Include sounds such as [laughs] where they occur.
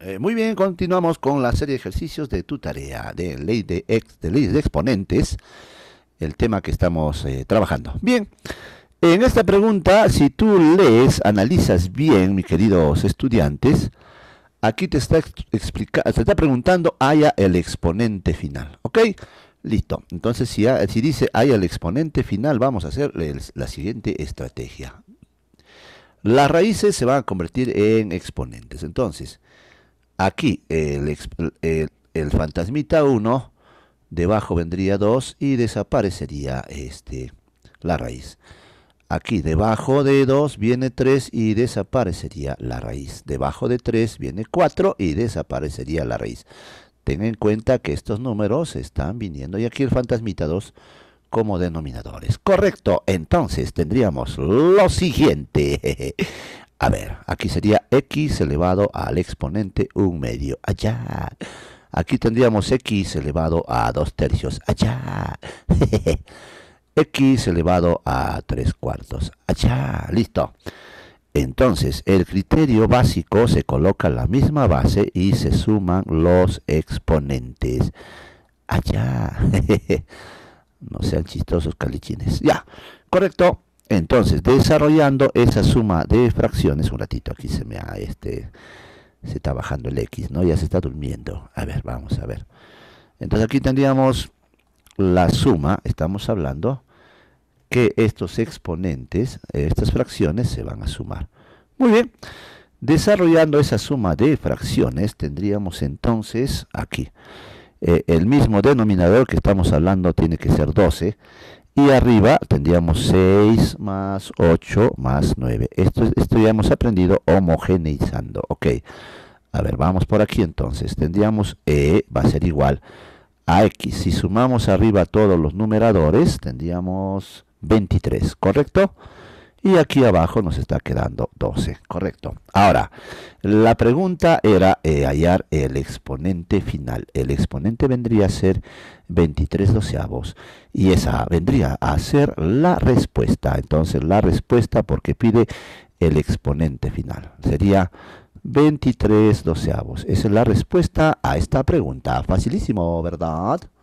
Eh, muy bien, continuamos con la serie de ejercicios de tu tarea de ley de, de, de exponentes, el tema que estamos eh, trabajando. Bien, en esta pregunta, si tú lees, analizas bien, mis queridos estudiantes, aquí te está, te está preguntando haya el exponente final, ¿ok? Listo, entonces si, dice haya el exponente final, vamos a hacer la siguiente estrategia. Las raíces se van a convertir en exponentes, entonces... Aquí el, el, fantasmita 1, debajo vendría 2 y desaparecería este, la raíz. Aquí debajo de 2 viene 3 y desaparecería la raíz. Debajo de 3 viene 4 y desaparecería la raíz. Ten en cuenta que estos números están viniendo y aquí el fantasmita 2 como denominadores. Correcto, entonces tendríamos lo siguiente. A ver, aquí sería x elevado al exponente 1 medio. Allá. Aquí tendríamos x elevado a 2 tercios. Allá. [laughs] x elevado a 3 cuartos. Allá. Listo. Entonces, el criterio básico se coloca en la misma base y se suman los exponentes. Allá. [laughs] no sean chistosos calichines. Ya. Correcto. Entonces, desarrollando esa suma de fracciones, un ratito aquí se me ha este se está bajando el x, ¿no? Ya se está durmiendo. A ver, vamos a ver. Entonces aquí tendríamos la suma, estamos hablando que estos exponentes, estas fracciones se van a sumar. Muy bien. Desarrollando esa suma de fracciones, tendríamos entonces aquí eh, el mismo denominador que estamos hablando tiene que ser 12. Y arriba tendríamos 6 más 8 más 9. Esto, ya hemos aprendido homogeneizando. Ok. A ver, vamos por aquí entonces. Tendríamos E va a ser igual a X. Si sumamos arriba todos los numeradores, tendríamos 23, ¿correcto? y aquí abajo nos está quedando 12, correcto. Ahora, la pregunta era eh, hallar el exponente final. El exponente vendría a ser 23 doceavos y esa vendría a ser la respuesta. Entonces, la respuesta porque pide el exponente final. Sería 23 doceavos. Esa es la respuesta a esta pregunta. Facilísimo, ¿verdad?